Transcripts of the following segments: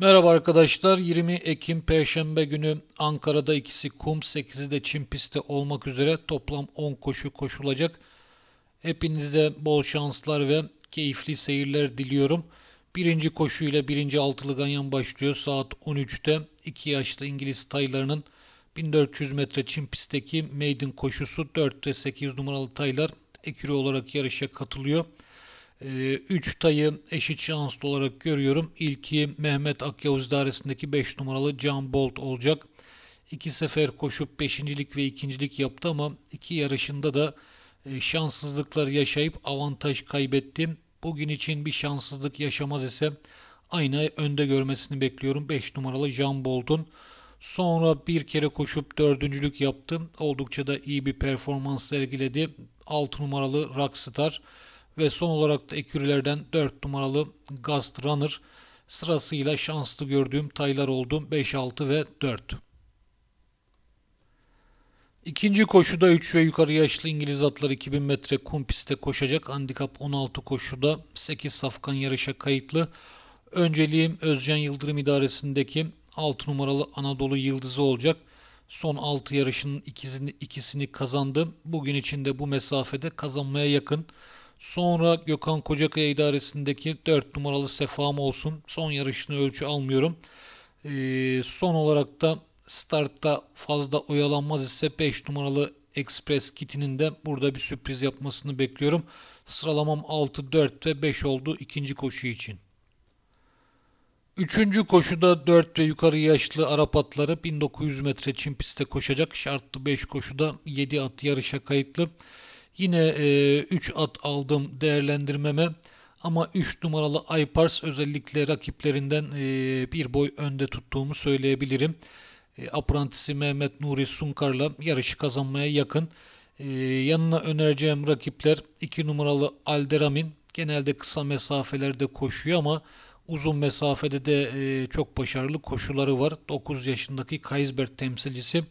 Merhaba arkadaşlar. 20 Ekim Perşembe günü Ankara'da ikisi kum, 8'i de çim pistte olmak üzere toplam 10 koşu koşulacak. Hepinize bol şanslar ve keyifli seyirler diliyorum. Birinci koşuyla birinci altılı ganyan başlıyor. Saat 13'te 2 yaşlı İngiliz taylarının 1400 metre çim pistteki maiden koşusu 4 ve 8 numaralı taylar ekürü olarak yarışa katılıyor. 3 ee, tayı eşit şanslı olarak görüyorum. İlki Mehmet Akyavuz dairesindeki 5 numaralı Can Bolt olacak. 2 sefer koşup 5.lik ve 2.lik yaptı ama 2 yarışında da e, şanssızlıklar yaşayıp avantaj kaybetti. Bugün için bir şanssızlık yaşamaz ise aynı önde görmesini bekliyorum. 5 numaralı Jean Bolt'un. Sonra bir kere koşup dördüncülük yaptım. Oldukça da iyi bir performans sergiledi. 6 numaralı Rockstar ve son olarak da ekürilerden 4 numaralı Gast Runner sırasıyla şanslı gördüğüm taylar oldu 5, 6 ve 4. İkinci koşuda 3 ve yukarı yaşlı İngiliz atları 2000 metre kum pistte koşacak. Handikap 16 koşuda 8 safkan yarışa kayıtlı. Önceliğim Özcan Yıldırım idaresindeki 6 numaralı Anadolu Yıldızı olacak. Son 6 yarışının ikisini, ikisini kazandı. Bugün içinde bu mesafede kazanmaya yakın. Sonra Gökhan Kocakaya idaresindeki 4 numaralı sefam olsun. Son yarışını ölçü almıyorum. Ee, son olarak da startta fazla oyalanmaz ise 5 numaralı Express kitinin de burada bir sürpriz yapmasını bekliyorum. Sıralamam 6, 4 ve 5 oldu ikinci koşu için. Üçüncü koşuda 4 ve yukarı yaşlı Arap atları 1900 metre çim pistte koşacak. Şartlı 5 koşuda 7 at yarışa kayıtlı. Yine 3 e, at aldım değerlendirmeme ama 3 numaralı Aypars özellikle rakiplerinden e, bir boy önde tuttuğumu söyleyebilirim. E, aprantisi Mehmet Nuri Sunkar'la yarışı kazanmaya yakın. E, yanına önereceğim rakipler 2 numaralı Alderamin. Genelde kısa mesafelerde koşuyor ama uzun mesafede de e, çok başarılı koşuları var. 9 yaşındaki Kaysberg temsilcisi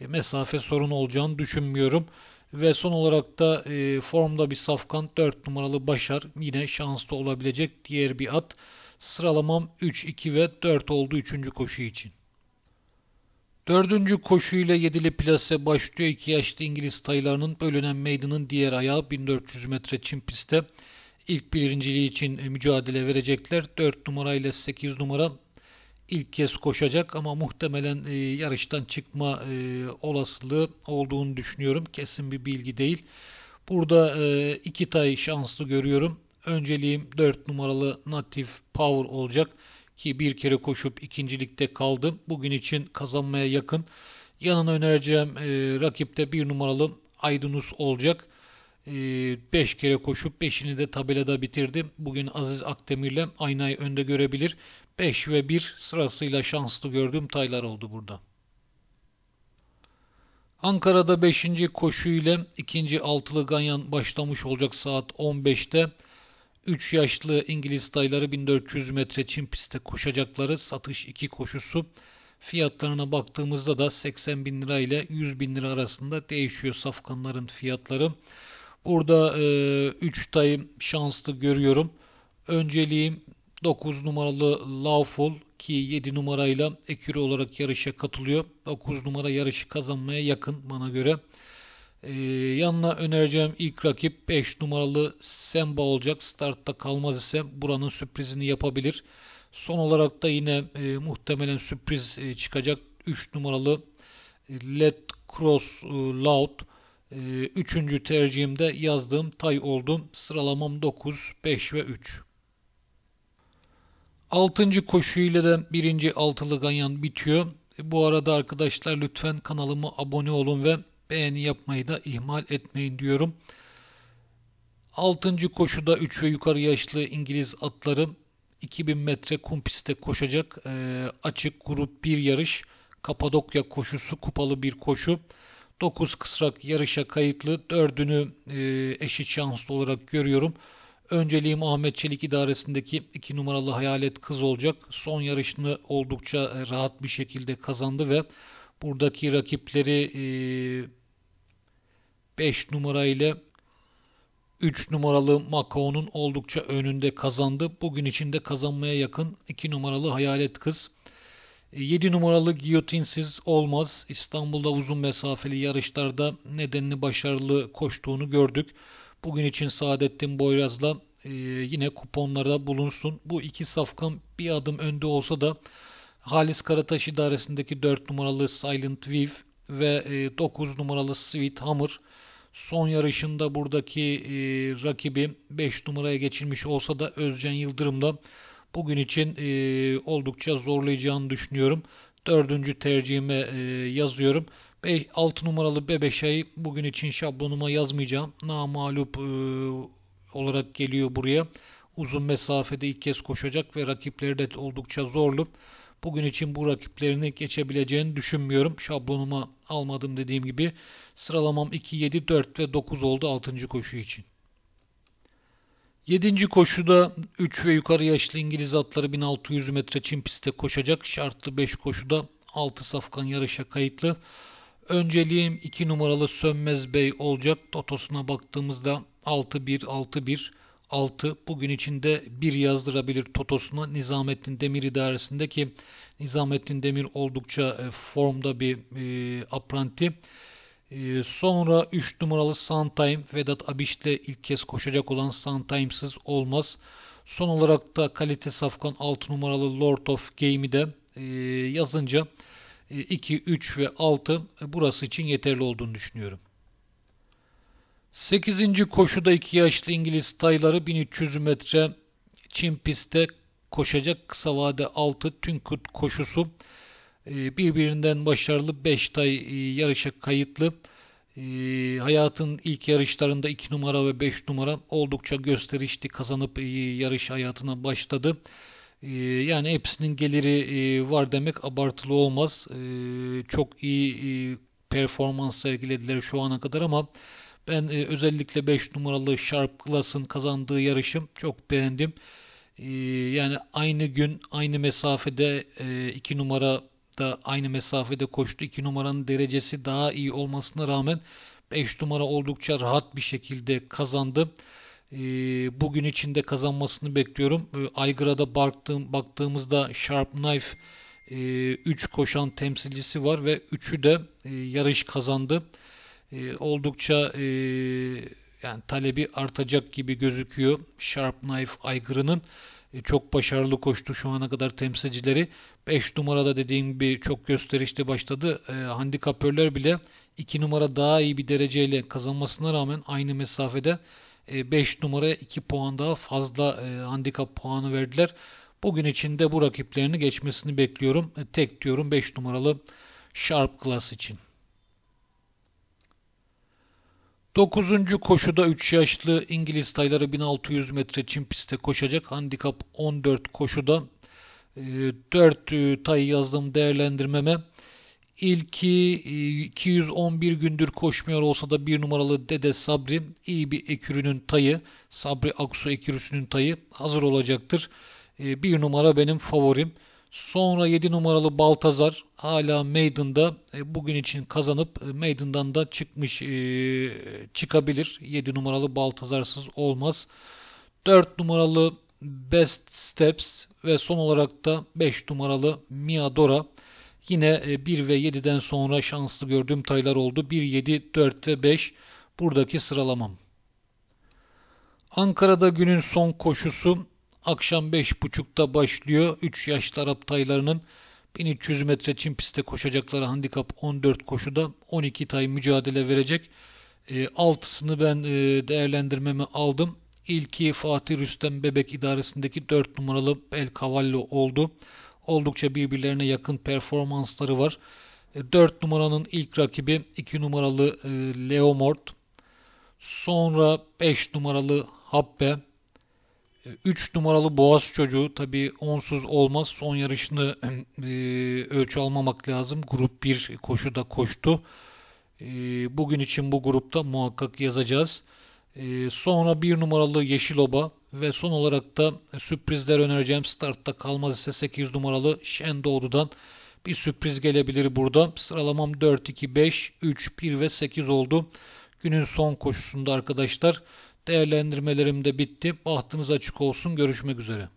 e, mesafe sorunu olacağını düşünmüyorum. Ve son olarak da e, formda bir safkan 4 numaralı Başar yine şanslı olabilecek diğer bir at. Sıralamam 3, 2 ve 4 oldu 3. koşu için. Dördüncü koşuyla yedili plase başlıyor. İki yaşlı İngiliz taylarının bölünen meydanın diğer ayağı 1400 metre çim pistte. İlk birinciliği için mücadele verecekler. 4 numara ile 8 numara ilk kez koşacak ama muhtemelen e, yarıştan çıkma e, olasılığı olduğunu düşünüyorum. Kesin bir bilgi değil. Burada e, iki tay şanslı görüyorum. Önceliğim 4 numaralı Natif Power olacak ki bir kere koşup ikincilikte kaldım. Bugün için kazanmaya yakın. Yanına önereceğim e, rakipte bir numaralı Aydınus olacak. 5 e, kere koşup 5'ini de tabelada bitirdi. Bugün Aziz Akdemir'le aynı ay önde görebilir. 5 ve 1 sırasıyla şanslı gördüğüm taylar oldu burada. Ankara'da 5. koşu ile 2. altılı ganyan başlamış olacak saat 15'te. 3 yaşlı İngiliz tayları 1400 metre çim pistte koşacakları satış 2 koşusu. Fiyatlarına baktığımızda da 80 bin lira ile 100 bin lira arasında değişiyor safkanların fiyatları. Burada 3 e, tayım şanslı görüyorum. Önceliğim 9 numaralı Lawful ki 7 numarayla eküre olarak yarışa katılıyor. 9 numara yarışı kazanmaya yakın bana göre. Ee, yanına önereceğim ilk rakip 5 numaralı Semba olacak. Startta kalmaz ise buranın sürprizini yapabilir. Son olarak da yine e, muhtemelen sürpriz e, çıkacak. 3 numaralı e, Let Cross e, Loud. E, üçüncü tercihimde yazdığım tay oldu. Sıralamam 9, 5 ve 3. Altıncı koşuyla da birinci altılı ganyan bitiyor. E, bu arada arkadaşlar lütfen kanalıma abone olun ve beğeni yapmayı da ihmal etmeyin diyorum. Altıncı koşuda 3 ve yukarı yaşlı İngiliz atları 2000 metre kum pistte koşacak. E, açık grup bir yarış. Kapadokya koşusu kupalı bir koşu. 9 kısrak yarışa kayıtlı. Dördünü e, eşit şanslı olarak görüyorum. Önceliğim Ahmet Çelik idaresindeki 2 numaralı hayalet kız olacak. Son yarışını oldukça e, rahat bir şekilde kazandı ve buradaki rakipleri 5 e, numara ile 3 numaralı Mako'nun oldukça önünde kazandı. Bugün içinde kazanmaya yakın 2 numaralı Hayalet Kız. 7 e, numaralı giyotinsiz olmaz. İstanbul'da uzun mesafeli yarışlarda nedenini başarılı koştuğunu gördük. Bugün için Saadettin Boyraz'la e, yine kuponlarda bulunsun. Bu iki safkan bir adım önde olsa da Halis Karataş idaresindeki 4 numaralı Silent Viv ve e, numaralı Sweet Hammer son yarışında buradaki e, rakibi 5 numaraya geçilmiş olsa da Özcan Yıldırım'la bugün için e, oldukça zorlayacağını düşünüyorum. Dördüncü tercihime e, yazıyorum. 6 numaralı Bebeşay'ı bugün için şablonuma yazmayacağım. Namalup e, olarak geliyor buraya. Uzun mesafede ilk kez koşacak ve rakipleri de oldukça zorlu. Bugün için bu rakiplerini geçebileceğini düşünmüyorum. Şablonuma almadım dediğim gibi. Sıralamam 2, 7, 4 ve 9 oldu 6. koşu için. 7. koşuda 3 ve yukarı yaşlı İngiliz atları 1600 metre çim pistte koşacak. Şartlı 5 koşuda 6 safkan yarışa kayıtlı. Önceliğim iki numaralı Sönmez Bey olacak. Totosuna baktığımızda 6-1-6-1 6 bugün içinde bir yazdırabilir Totos'una Nizamettin Demir idaresindeki Nizamettin Demir oldukça e, formda bir e, apranti. E, sonra 3 numaralı Suntime Vedat Abiş ile ilk kez koşacak olan Suntime'sız olmaz. Son olarak da kalite safkan 6 numaralı Lord of Game'i de e, yazınca 2, e, 3 ve 6 e, burası için yeterli olduğunu düşünüyorum. 8. koşuda 2 yaşlı İngiliz tayları 1300 metre çim pistte koşacak kısa vade 6 Tünkut koşusu e, birbirinden başarılı 5 tay yarışa kayıtlı. Hayatın ilk yarışlarında 2 numara ve 5 numara oldukça gösterişli kazanıp yarış hayatına başladı. Ee, yani hepsinin geliri e, var demek abartılı olmaz. Ee, çok iyi e, performans sergilediler şu ana kadar ama ben e, özellikle 5 numaralı Sharp Glass'ın kazandığı yarışım çok beğendim. Ee, yani aynı gün aynı mesafede 2 numara da aynı mesafede koştu. 2 numaranın derecesi daha iyi olmasına rağmen 5 numara oldukça rahat bir şekilde kazandı. Ee, bugün içinde kazanmasını bekliyorum. Ee, Aygra'da baktığım, baktığımızda Sharp Knife 3 e, koşan temsilcisi var ve 3'ü de e, yarış kazandı. E, oldukça yani talebi artacak gibi gözüküyor Sharp Knife Aygır'ının. Çok başarılı koştu şu ana kadar temsilcileri. 5 numarada dediğim gibi çok gösterişli başladı. handikapörler bile 2 numara daha iyi bir dereceyle kazanmasına rağmen aynı mesafede 5 e, numaraya 2 puan daha fazla e, handikap puanı verdiler. Bugün içinde bu rakiplerini geçmesini bekliyorum. E, tek diyorum 5 numaralı Sharp Class için. 9. koşuda 3 yaşlı İngiliz tayları 1600 metre çim pistte koşacak. Handikap 14 koşuda 4 tay yazdım değerlendirmeme. İlki 211 e, gündür koşmuyor olsa da bir numaralı Dede Sabri iyi bir ekürünün tayı. Sabri Aksu ekürüsünün tayı hazır olacaktır. E, bir numara benim favorim. Sonra 7 numaralı Baltazar hala Maiden'da e, bugün için kazanıp Maiden'dan da çıkmış çıkabilir. 7 numaralı Baltazarsız olmaz. 4 numaralı Best Steps ve son olarak da 5 numaralı Miadora. Dora. Yine 1 e, ve 7'den sonra şanslı gördüğüm taylar oldu. 1, 7, 4 ve 5 buradaki sıralamam. Ankara'da günün son koşusu akşam 5.30'da başlıyor. 3 yaşlı Arap taylarının 1300 metre çim pistte koşacakları handikap 14 koşuda 12 tay mücadele verecek. E, altısını ben e, değerlendirmemi aldım. İlki Fatih Rüstem Bebek idaresindeki 4 numaralı El Cavallo oldu oldukça birbirlerine yakın performansları var. 4 e, numaranın ilk rakibi 2 numaralı e, Leomort. Sonra 5 numaralı Happe. 3 e, numaralı Boğaz çocuğu tabii onsuz olmaz. Son yarışını ölçü almamak lazım. Grup 1 koşuda koştu. bugün için bu grupta muhakkak yazacağız. Ee, sonra bir numaralı Yeşil Oba ve son olarak da sürprizler önereceğim. Startta kalmaz ise 8 numaralı Shen Şendoğdu'dan bir sürpriz gelebilir burada. Sıralamam 4, 2, 5, 3, 1 ve 8 oldu. Günün son koşusunda arkadaşlar değerlendirmelerim de bitti. Bahtınız açık olsun. Görüşmek üzere.